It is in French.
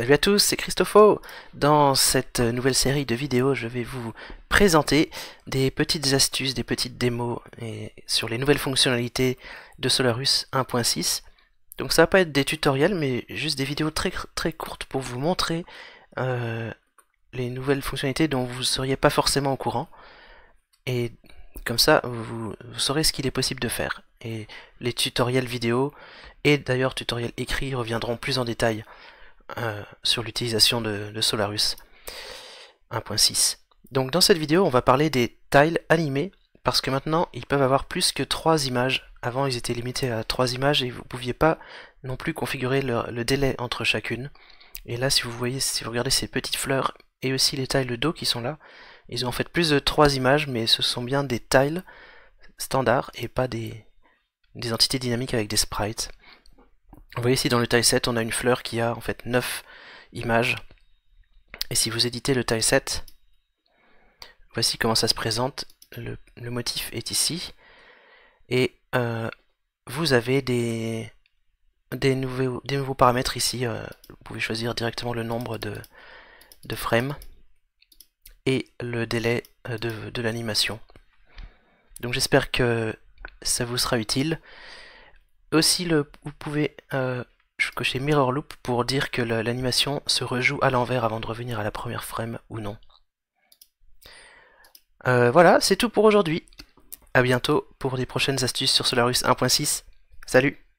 Salut à tous, c'est Christopho Dans cette nouvelle série de vidéos, je vais vous présenter des petites astuces, des petites démos et sur les nouvelles fonctionnalités de Solarus 1.6. Donc ça va pas être des tutoriels, mais juste des vidéos très, très courtes pour vous montrer euh, les nouvelles fonctionnalités dont vous ne seriez pas forcément au courant. Et comme ça, vous, vous saurez ce qu'il est possible de faire. Et les tutoriels vidéo, et d'ailleurs tutoriels écrits, reviendront plus en détail euh, sur l'utilisation de, Solarus 1.6. Donc dans cette vidéo, on va parler des tiles animés, parce que maintenant, ils peuvent avoir plus que 3 images. Avant, ils étaient limités à 3 images et vous ne pouviez pas non plus configurer le, délai entre chacune. Et là, si vous voyez, si vous regardez ces petites fleurs et aussi les tiles d'eau qui sont là, ils ont en fait plus de 3 images, mais ce sont bien des tiles standards et pas des entités dynamiques avec des sprites. Vous voyez ici dans le tileset, on a une fleur qui a en fait 9 images. Et si vous éditez le tileset, voici comment ça se présente. Le, motif est ici. Et euh, vous avez des, nouveaux, paramètres ici. Euh, vous pouvez choisir directement le nombre de, frames et le délai euh, de l'animation. Donc j'espère que ça vous sera utile. Aussi, le, vous pouvez euh, cocher Mirror Loop pour dire que l'animation se rejoue à l'envers avant de revenir à la première frame ou non. Euh, voilà, c'est tout pour aujourd'hui. A bientôt pour des prochaines astuces sur Solarus 1.6. Salut